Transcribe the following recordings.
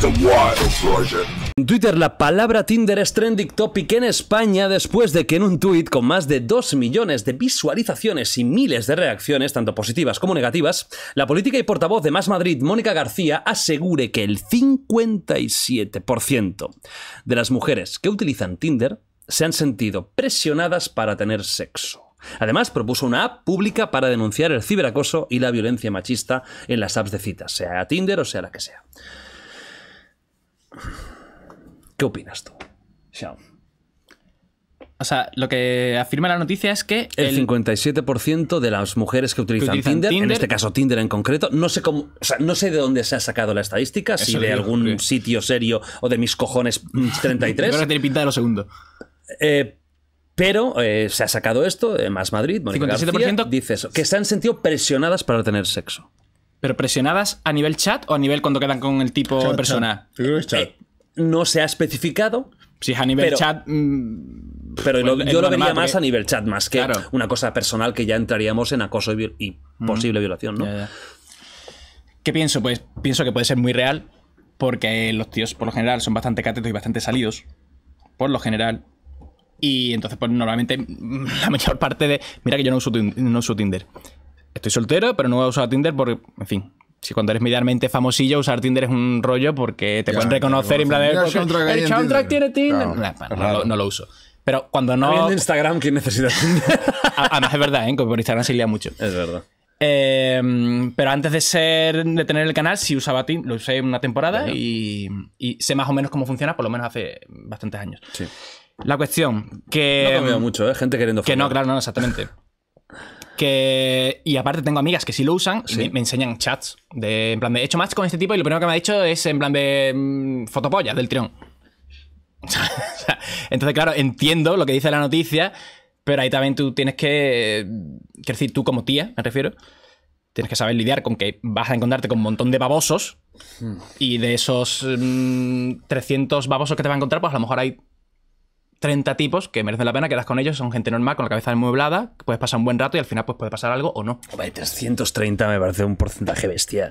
En Twitter la palabra Tinder es trending topic en España después de que en un tuit con más de 2 millones de visualizaciones y miles de reacciones, tanto positivas como negativas, la política y portavoz de Más Madrid, Mónica García, asegure que el 57% de las mujeres que utilizan Tinder se han sentido presionadas para tener sexo. Además, propuso una app pública para denunciar el ciberacoso y la violencia machista en las apps de citas, sea Tinder o sea la que sea. ¿Qué opinas tú, O sea, lo que afirma la noticia es que... El, 57% de las mujeres que utilizan, Tinder, en este caso Tinder en concreto, no sé no sé de dónde se ha sacado la estadística, si de algún sitio serio o de mis cojones 33. tiene pinta de lo segundo. Eh, pero eh, se ha sacado esto, más Madrid, Mónica García, dice eso, que se han sentido presionadas para tener sexo. ¿Pero presionadas a nivel chat o a nivel cuando quedan con el tipo persona? Eh, no se ha especificado. Si es a nivel chat. Mm, pero pues yo lo vería más a nivel chat, más que una cosa personal que ya entraríamos en acoso y, mm. posible violación, ¿no? ¿Qué pienso? Pues pienso que puede ser muy real, porque los tíos por lo general son bastante catetos y bastante salidos. Por lo general. Y entonces, pues normalmente, la mayor parte de. Mira que yo no uso, no uso Tinder estoy soltero, pero no voy a Tinder porque, en fin, si cuando eres medianamente famosillo, usar Tinder es un rollo porque te pueden reconocer en plan de. El soundtrack tiene Tinder. no, lo, uso. Pero cuando no. Habiendo Instagram, ¿quién necesita Tinder? Además, es verdad, ¿eh? por Instagram se lía mucho. Es verdad. Eh, pero antes de ser de tener el canal, sí usaba Tinder, lo usé una temporada y, sé más o menos cómo funciona, por lo menos hace bastantes años. Sí. La cuestión que. No ha cambiado mucho, ¿eh? Gente queriendo. Que no, claro, no, exactamente. y aparte tengo amigas que sí lo usan y me, enseñan chats. De, en plan de, he hecho match con este tipo y lo primero que me ha dicho es en plan de mm, fotopollas del trión. Entonces, claro, entiendo lo que dice la noticia, pero ahí también tú tienes que, quiero decir, tú como tía, me refiero, tienes que saber lidiar con que vas a encontrarte con un montón de babosos hmm. y de esos 300 mm, babosos que te van a encontrar, pues a lo mejor hay 30 tipos que merecen la pena, quedas con ellos, son gente normal, con la cabeza enmueblada, puedes pasar un buen rato y al final pues puede pasar algo o no. Hombre, 330 me parece un porcentaje bestia.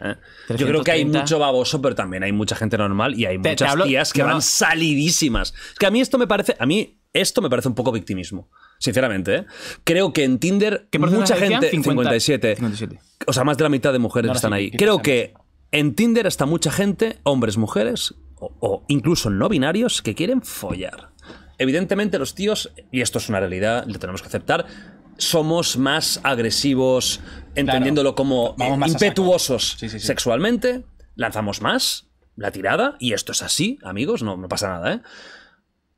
¿eh? Yo creo que hay mucho baboso, pero también hay mucha gente normal y hay muchas tías que van salidísimas. Que a mí esto me parece, a mí esto me parece un poco victimismo. Sinceramente, ¿eh? creo que en Tinder mucha gente... 57, O sea, más de la mitad de mujeres están ahí. Creo que en Tinder está mucha gente, hombres, mujeres, o incluso no binarios, que quieren follar. Evidentemente los tíos, y esto es una realidad, lo tenemos que aceptar, somos más agresivos, entendiéndolo como impetuosos sexualmente, lanzamos más la tirada, y esto es así, amigos, no, no pasa nada, ¿eh?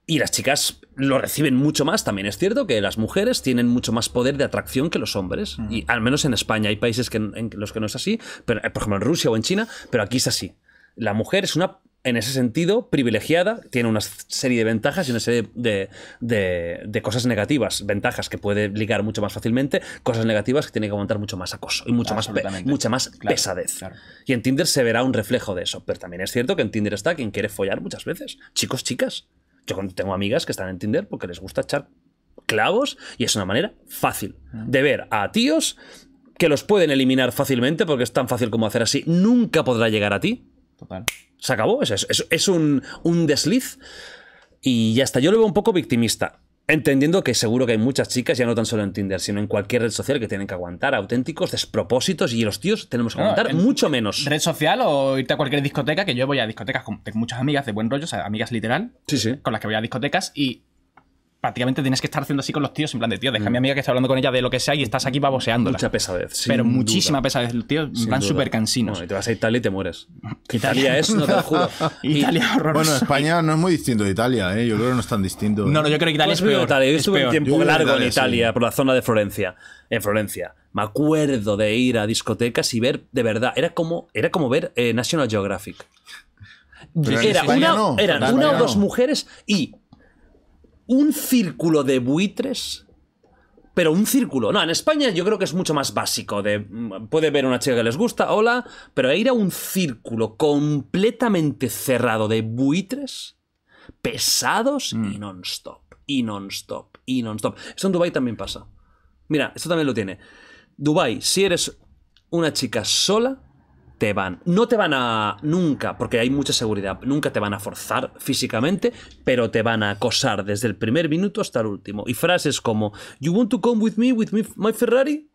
Y las chicas lo reciben mucho más. También es cierto que las mujeres tienen mucho más poder de atracción que los hombres. Y al menos en España hay países que, en los que no es así, pero, eh, por ejemplo en Rusia o en China, pero aquí es así. La mujer es una en ese sentido, privilegiada, tiene una serie de ventajas y una serie de, cosas negativas. Ventajas que puede ligar mucho más fácilmente, cosas negativas que tiene que aguantar mucho más acoso y mucho más mucha más pesadez. Y en Tinder se verá un reflejo de eso. Pero también es cierto que en Tinder está quien quiere follar muchas veces. Chicos, chicas. Yo tengo amigas que están en Tinder porque les gusta echar clavos y es una manera fácil de ver a tíos que los pueden eliminar fácilmente porque es tan fácil como hacer así. Nunca podrá llegar a ti total. Se acabó, es, es, un, un, desliz y ya está. Yo lo veo un poco victimista. Entendiendo que seguro que hay muchas chicas, ya no tan solo en Tinder, sino en cualquier red social que tienen que aguantar auténticos despropósitos y los tíos tenemos que aguantar mucho menos. ¿Red social o irte a cualquier discoteca? Que yo voy a discotecas con, muchas amigas de buen rollo, o sea, amigas literal, sí. con las que voy a discotecas y prácticamente tienes que estar haciendo así con los tíos, en plan de tío, deja a mi mm. amiga que está hablando con ella de lo que sea y estás aquí baboseándola. Mucha pesadez. sin pero muchísima pesadez, los tíos, van súper cansinos. Bueno, y te vas a Italia y te mueres. Italia es, no te lo juro. Italia Bueno, España no es muy distinto de Italia, ¿eh? Yo creo que no es tan distinto. No, no, yo creo que Italia es peor. Yo estuve un tiempo largo en Italia, por la zona de Florencia. En Florencia. Me acuerdo de ir a discotecas y ver, de verdad, era como, era como ver eh, National Geographic. Era una, eran una o dos mujeres y un círculo de buitres pero un círculo. No, en España yo creo que es mucho más básico. De, mm, puede ver una chica que les gusta, hola, pero ir a un círculo completamente cerrado de buitres pesados y mm. non-stop, y non-stop, y non-stop. Esto en Dubai también pasa. Mira, esto también lo tiene. Dubai, si eres una chica sola, te van. No te van a. Nunca, porque hay mucha seguridad, nunca te van a forzar físicamente, pero te van a acosar desde el primer minuto hasta el último. Y frases como: You want to come with me, with my Ferrari?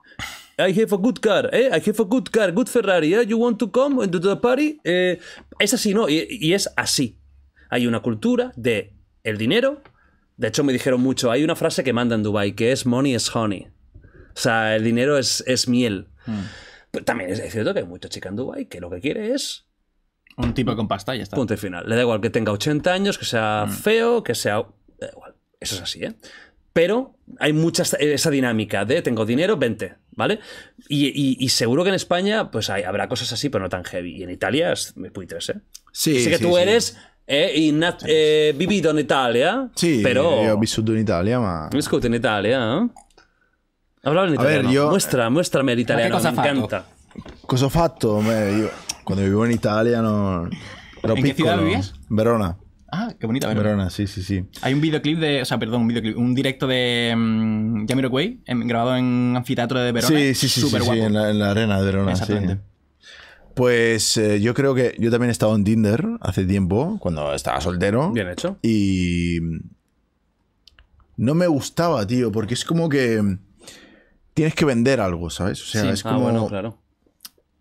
I have a good car, eh? I have a good car, good Ferrari, eh? You want to come to the party? Eh, es así, ¿no? Y, es así. Hay una cultura de el dinero. De hecho, me dijeron mucho. Hay una frase que manda en Dubai que es money is honey. O sea, el dinero es, miel. Mm. Pero también es cierto que hay mucha chica en Dubai que lo que quiere es un tipo con pasta y está. Punto y final. Le da igual que tenga 80 años, que sea mm. feo, que sea. igual. Eso es así, ¿eh? Pero hay mucha esa dinámica de tengo dinero, vente, ¿vale? Y, seguro que en España, pues hay, habrá cosas así, pero no tan heavy. Y en Italia es muy puitres, ¿eh? Sí. Sé que tú eh, eres. Eh, vivido en Italia, Sí. Pero he he vissuto en Italia, ma... Italia, ¿eh? Hablaba de italiano. Ver, yo... Muestra, muéstrame el italiano, cosa me encanta. Cosa ho fatto? Beh, io quando Italia no... ¿En qué ciudad vivías? Verona. Ah, qué bonita Verona. Verona, sí, sí, sí. Hay un videoclip de, o sea, perdón, un videoclip, un directo de Jamiro mm, Jamiroquai grabado en anfiteatro de Verona. Sí, sí, sí, Súper en, la, arena de Verona. Exactamente. Pues eh, yo creo que yo también he estado en Tinder hace tiempo, cuando estaba soltero. Bien hecho. Y no me gustaba, tío, porque es como que tienes que vender algo, ¿sabes? O sea, es Ah, bueno, claro.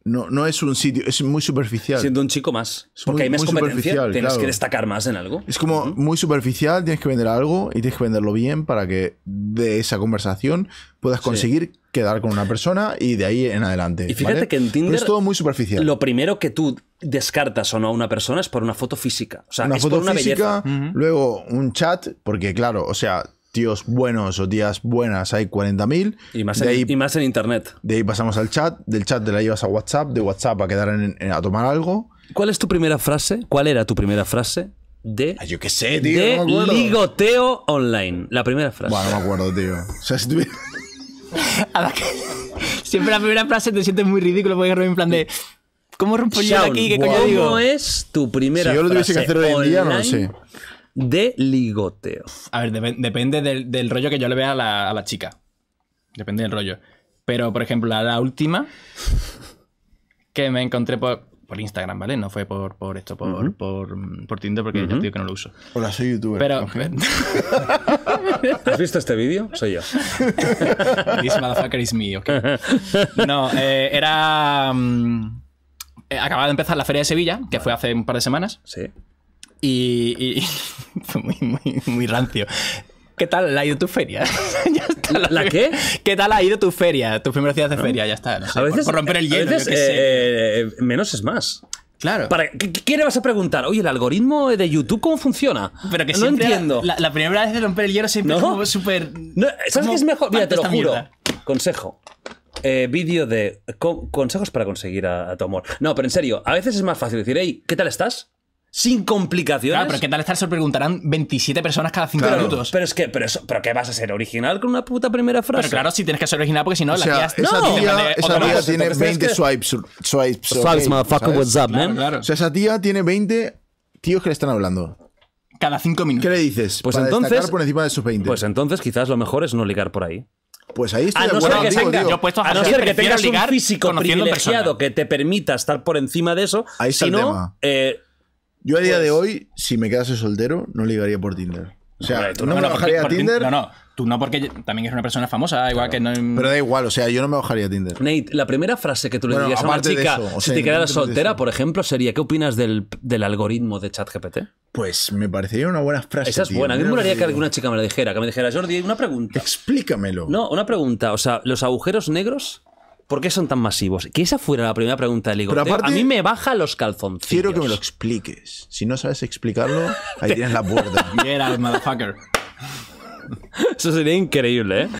No, no es un sitio, es muy superficial. Siendo un chico más. porque hay más competencia, tienes que destacar más en algo. Es como muy superficial, tienes que vender algo y tienes que venderlo bien para que de esa conversación puedas conseguir quedar con una persona y de ahí en adelante. Y fíjate que en es todo muy superficial. Lo primero que tú descartas o no a una persona es por una foto física. O sea, una es foto por una física, luego un chat, porque claro, o sea, tíos buenos o tías buenas hay 40.000. Y, más en, internet. De ahí pasamos al chat, del chat te la llevas a WhatsApp, de WhatsApp a quedar a tomar algo. ¿Cuál es tu primera frase? ¿Cuál era tu primera frase? De, ah, yo qué sé, tío. De no ligoteo online. La primera frase. Bueno, no me acuerdo, tío. O sea, si tuviera... Siempre la primera frase te sientes muy ridículo porque en plan de. ¿Cómo rompo yo aquí? ¿Qué coño digo? ¿Cómo es tu primera frase? Si yo lo tuviese que hacer hoy en día, no lo sé de ligoteo. A ver, depende del, rollo que yo le vea a la, chica. Depende del rollo. Pero, por ejemplo, la, última que me encontré por, Instagram, ¿vale? No fue por, esto, por, por, Tinder, porque yo digo que no lo uso. Hola, soy youtuber. ¿Has visto este vídeo? Soy yo. This motherfucker is me, No, eh, era. Mm, eh, acababa de empezar la Feria de Sevilla, que fue hace un par de semanas. Sí. Y, y muy, muy, rancio. ¿Qué tal ha ido tu feria? ya está, ¿La, qué? ¿Qué tal ha ido tu feria? Tu primera ciudad de feria, ya está. a veces, por, romper el hielo. Eh, menos es más. Claro. Para, ¿qué, le vas a preguntar? Oye, ¿el algoritmo de YouTube cómo funciona? Pero que no entiendo. La, primera vez de romper el hielo siempre ¿No? es súper. ¿Sabes qué es mejor? Mira, te lo juro. Consejo. Eh, vídeo de consejos para conseguir a, a, tu amor. No, pero en serio, a veces es más fácil decir, hey, ¿qué tal estás? sin complicaciones. Claro, pero ¿qué tal estar? Se preguntarán 27 personas cada 5 minutos. Pero es que, pero, eso, pero ¿qué vas a ser original con una puta primera frase? Pero claro, si tienes que ser original porque si no, o sea, Esa tía, tiene 20 swipes. Swipes, swipes motherfucker, what's up, man? Claro, O sea, esa tía tiene 20 tíos que le están hablando. Cada 5 minutos. ¿Qué le dices? Pues Para entonces. por encima de sus 20. Pues entonces, quizás lo mejor es no ligar por ahí. Pues ahí estoy a no que, digo, a, no ser que tengas un físico privilegiado que te permita estar por encima de eso. Ahí está si el no, eh, yo a día de pues- hoy, si me quedase soltero, no ligaría por Tinder. O sea, tú no, me me bajaría a Tinder. No, no, tú no porque también es una persona famosa, igual que no. Pero da igual, o sea, yo no me bajaría a Tinder. Nate, la primera frase que tú le dirías a una chica si te quedaras soltera, por ejemplo, sería ¿qué opinas del, algoritmo de ChatGPT? Pues me parecería una buena frase. Esa es buena. A mí me gustaría que alguna chica me la dijera, que me dijera, Jordi, una pregunta. Explícamelo. No, una pregunta. O sea, los agujeros negros ¿Por qué son tan masivos? Que esa fuera la primera pregunta del ligoteo. a mí me baja los calzoncillos. Quiero que me lo expliques. Si no sabes explicarlo, ahí tienes la puerta. Get out, motherfucker. Eso sería increíble, ¿eh?